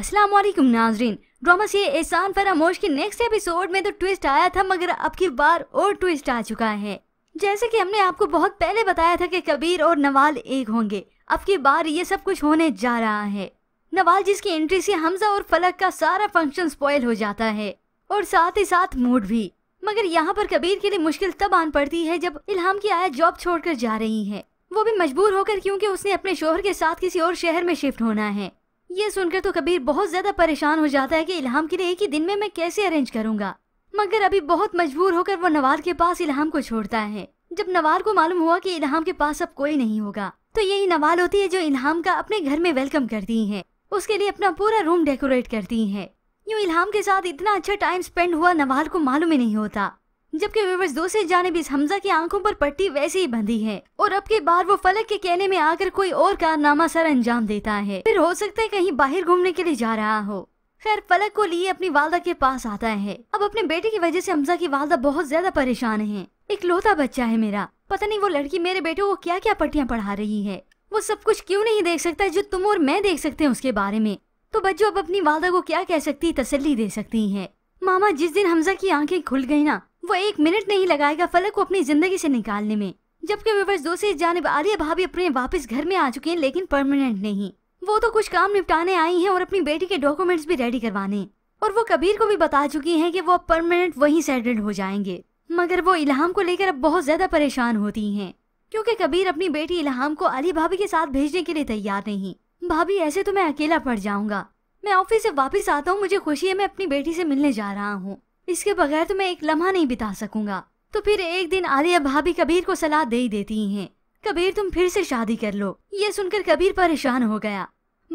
अस्सलाम वालेकुम नाजरीन ड्रामा से एहसान फरामोश के नेक्स्ट एपिसोड में तो ट्विस्ट आया था मगर अब की बार और ट्विस्ट आ चुका है जैसे कि हमने आपको बहुत पहले बताया था कि कबीर और नवाल एक होंगे अब की बार ये सब कुछ होने जा रहा है नवाल जिसकी एंट्री से हमजा और फलक का सारा फंक्शन स्पॉयल हो जाता है और साथ ही साथ मूड भी मगर यहाँ पर कबीर के लिए मुश्किल तब आन पड़ती है जब इल्हाम की आया जॉब छोड़ जा रही है वो भी मजबूर होकर क्योंकि उसने अपने शोहर के साथ किसी और शहर में शिफ्ट होना है ये सुनकर तो कबीर बहुत ज्यादा परेशान हो जाता है कि इल्हाम के लिए एक ही दिन में मैं कैसे अरेंज करूंगा मगर अभी बहुत मजबूर होकर वो नवाज के पास इल्हाम को छोड़ता है जब नवाज को मालूम हुआ कि इल्हाम के पास अब कोई नहीं होगा तो यही नवाल होती है जो इल्हाम का अपने घर में वेलकम करती है उसके लिए अपना पूरा रूम डेकोरेट करती है यूँ इल्हाम के साथ इतना अच्छा टाइम स्पेंड हुआ नवाल को मालूम ही नहीं होता जबकि व्यूवर्स दूसरी जाने भी हमजा की आंखों पर पट्टी वैसे ही बंधी है और अब की बार वो फलक के कहने में आकर कोई और कारनामा सर अंजाम देता है फिर हो सकता है कहीं बाहर घूमने के लिए जा रहा हो खैर फलक को लिए अपनी वालदा के पास आता है अब अपने बेटे की वजह से हमजा की वालदा बहुत ज्यादा परेशान है एक लोता बच्चा है मेरा पता नहीं वो लड़की मेरे बेटे को क्या क्या पट्टियाँ पढ़ा रही है वो सब कुछ क्यों नहीं देख सकता जो तुम और मैं देख सकते हैं उसके बारे में तो बच्चों अब अपनी वालदा को क्या कह सकती तसल्ली दे सकती है मामा जिस दिन हमजा की आंखें खुल गई ना वो एक मिनट नहीं लगाएगा फलक को अपनी जिंदगी से निकालने में जबकि व्यूवर्स दूसरी जानब आलिया भाभी अपने वापस घर में आ चुकी हैं लेकिन परमानेंट नहीं वो तो कुछ काम निपटाने आई हैं और अपनी बेटी के डॉक्यूमेंट्स भी रेडी करवाने और वो कबीर को भी बता चुकी हैं कि वो अब परमानेंट वहीं सेटल्ड हो जाएंगे मगर वो इलाहाम को लेकर अब बहुत ज्यादा परेशान होती है क्यूँकी कबीर अपनी बेटी इलाहाम को अली भाभी के साथ भेजने के लिए तैयार नहीं भाभी ऐसे तो मैं अकेला पड़ जाऊंगा मैं ऑफिस ऐसी वापिस आता हूँ मुझे खुशी है मैं अपनी बेटी ऐसी मिलने जा रहा हूँ इसके बगैर तो मैं एक लम्हा नहीं बिता सकूंगा तो फिर एक दिन आलिया भाभी कबीर को सलाह दे ही देती हैं कबीर तुम फिर से शादी कर लो ये सुनकर कबीर परेशान हो गया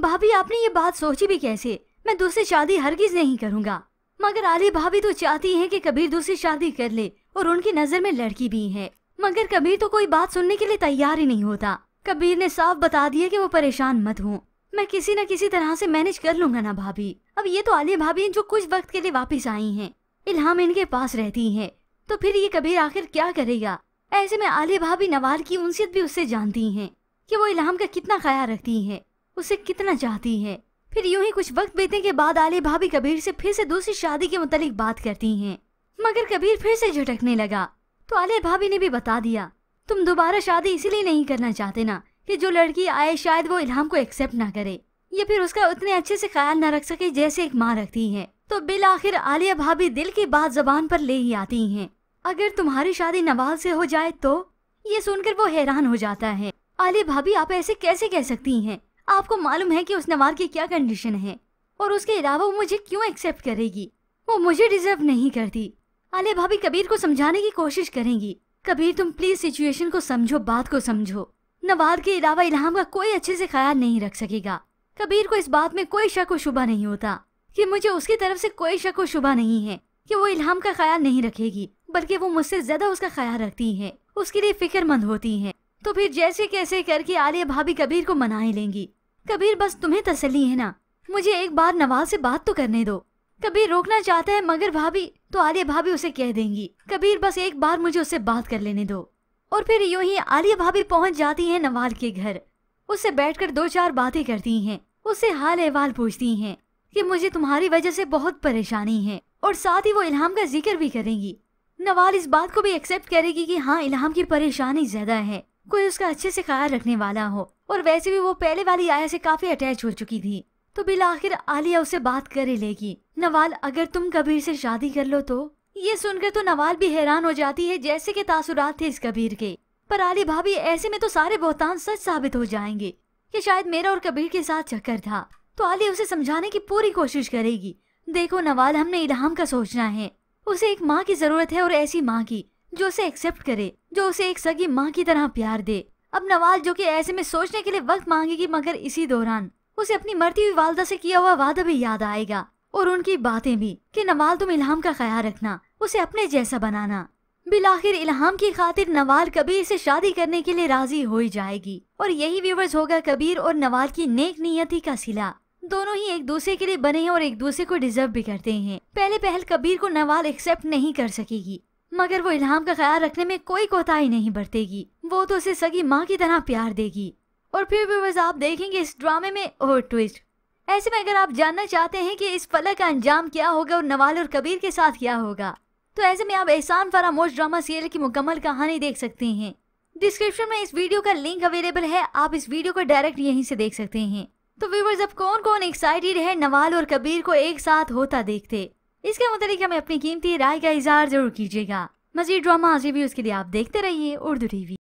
भाभी आपने ये बात सोची भी कैसे मैं दूसरी शादी हरगिज नहीं करूँगा मगर आलिया भाभी तो चाहती है की कबीर दूसरी शादी कर ले और उनकी नजर में लड़की भी है मगर कबीर तो कोई बात सुनने के लिए तैयार ही नहीं होता कबीर ने साफ बता दिया कि वो परेशान मत हो मैं किसी न किसी तरह से मैनेज कर लूंगा ना भाभी अब ये तो आलिया भाभी जो कुछ वक्त के लिए वापस आई हैं इल्हाम इनके पास रहती है तो फिर ये कबीर आखिर क्या करेगा ऐसे में आले भाभी नवाल की उनसियत भी उससे जानती हैं कि वो इल्हाम का कितना ख्याल रखती हैं उसे कितना चाहती हैं फिर यूं ही कुछ वक्त बीतने के बाद आले भाभी कबीर से फिर से दूसरी शादी के मुतालिक बात करती हैं मगर कबीर फिर से झटकने लगा तो आले भाभी ने भी बता दिया तुम दोबारा शादी इसीलिए नहीं करना चाहते ना कि जो लड़की आए शायद वो इल्हाम को एक्सेप्ट ना करे या फिर उसका उतने अच्छे से ख्याल ना रख सके जैसे एक माँ रखती है तो बिल आखिर आलिया भाभी दिल की बात जबान पर ले ही आती हैं। अगर तुम्हारी शादी नवाज से हो जाए तो ये सुनकर वो हैरान हो जाता है आलिया भाभी आप ऐसे कैसे कह सकती हैं? आपको मालूम है कि उस नवाज की क्या कंडीशन है और उसके अलावा वो मुझे क्यों एक्सेप्ट करेगी वो मुझे डिजर्व नहीं करती आलिया भाभी कबीर को समझाने की कोशिश करेंगी कबीर तुम प्लीज सिचुएशन को समझो बात को समझो नवाज के अलावा इलाहाम का कोई अच्छे से ख्याल नहीं रख सकेगा कबीर को इस बात में कोई शक व शुबा नहीं होता कि मुझे उसकी तरफ से कोई शक व शुबा नहीं है कि वो इल्हाम का ख्याल नहीं रखेगी बल्कि वो मुझसे ज्यादा उसका ख्याल रखती है उसके लिए फिक्रमंद होती है तो फिर जैसे कैसे करके आलिया भाभी कबीर को मना ही लेंगी कबीर बस तुम्हें तसली है ना मुझे एक बार नवाज से बात तो करने दो कबीर रोकना चाहता है मगर भाभी तो आलिया भाभी उसे कह देंगी कबीर बस एक बार मुझे उससे बात कर लेने दो और फिर यू ही आलिया भाभी पहुंच जाती है नवाज के घर उससे बैठकर दो चार बातें करती हैं उससे हाल अहवाल पूछती हैं कि मुझे तुम्हारी वजह से बहुत परेशानी है और साथ ही वो इल्हाम का जिक्र भी करेंगी नवाल इस बात को भी एक्सेप्ट करेगी कि हाँ इल्हाम की परेशानी ज्यादा है कोई उसका अच्छे से ख्याल रखने वाला हो और वैसे भी वो पहले वाली आया से काफी अटैच हो चुकी थी तो बिल आखिर आलिया उससे बात कर ही लेगी नवाल अगर तुम कबीर से शादी कर लो तो ये सुनकर तो नवाल भी हैरान हो जाती है जैसे के तासुरात थे इस कबीर के पर आली भाभी ऐसे में तो सारे बोहतान सच साबित हो जाएंगे कि शायद मेरा और कबीर के साथ चक्कर था तो आलिया उसे समझाने की पूरी कोशिश करेगी देखो नवाल हमने इलाहम का सोचना है उसे एक माँ की जरूरत है और ऐसी माँ की जो उसे एक्सेप्ट करे जो उसे एक सगी माँ की तरह प्यार दे अब नवाज जो कि ऐसे में सोचने के लिए वक्त मांगेगी मगर इसी दौरान उसे अपनी मरती हुई वालदा से किया हुआ वादा भी याद आएगा और उनकी बातें भी कि नवाल तुम इल्हाम का ख्याल रखना उसे अपने जैसा बनाना बिलाखिर इल्हाम की खातिर नवाल कबीर से शादी करने के लिए राजी हो ही जाएगी और यही व्यूवर्स होगा कबीर और नवाल की नेक नियति का सिला दोनों ही एक दूसरे के लिए बने हैं और एक दूसरे को डिजर्व भी करते हैं पहले पहल कबीर को नवाल एक्सेप्ट नहीं कर सकेगी मगर वो इल्हाम का ख्याल रखने में कोई कोताही नहीं बरतेगी वो तो उसे सगी माँ की तरह प्यार देगी और फिर व्यूवर्स आप देखेंगे इस ड्रामे में और ट्विस्ट ऐसे में अगर आप जानना चाहते हैं कि इस फलक का अंजाम क्या होगा और नवाल और कबीर के साथ क्या होगा तो ऐसे में आप एहसान फरामोश ड्रामा सीरियल की मुकम्मल कहानी देख सकते हैं डिस्क्रिप्शन में इस वीडियो का लिंक अवेलेबल है आप इस वीडियो को डायरेक्ट यहीं से देख सकते हैं तो व्यूवर्स अब कौन कौन एक्साइटेड है नवाल और कबीर को एक साथ होता देखते इसके मुतालिक हमें अपनी कीमती राय का इजहार जरूर कीजिएगा मजीद ड्रामा रिव्यूज के लिए आप देखते रहिए उर्दू टीवी